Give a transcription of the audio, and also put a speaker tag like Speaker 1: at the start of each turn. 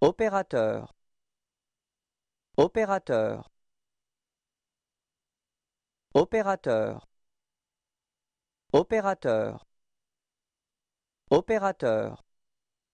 Speaker 1: Opérateur Opérateur Opérateur Opérateur Opérateur